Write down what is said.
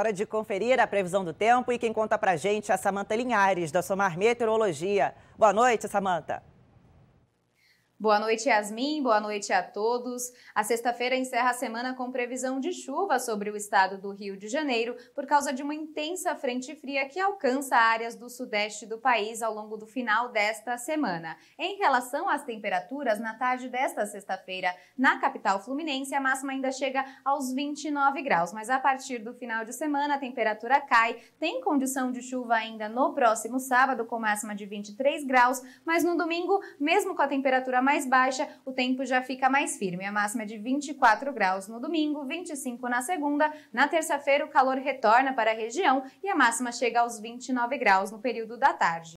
Hora de conferir a previsão do tempo e quem conta pra gente é a Samanta Linhares, da Somar Meteorologia. Boa noite, Samanta. Boa noite, Yasmin. Boa noite a todos. A sexta-feira encerra a semana com previsão de chuva sobre o estado do Rio de Janeiro por causa de uma intensa frente fria que alcança áreas do sudeste do país ao longo do final desta semana. Em relação às temperaturas, na tarde desta sexta-feira, na capital fluminense, a máxima ainda chega aos 29 graus, mas a partir do final de semana a temperatura cai. Tem condição de chuva ainda no próximo sábado, com máxima de 23 graus, mas no domingo, mesmo com a temperatura mais mais baixa, o tempo já fica mais firme. A máxima é de 24 graus no domingo, 25 na segunda. Na terça-feira, o calor retorna para a região e a máxima chega aos 29 graus no período da tarde.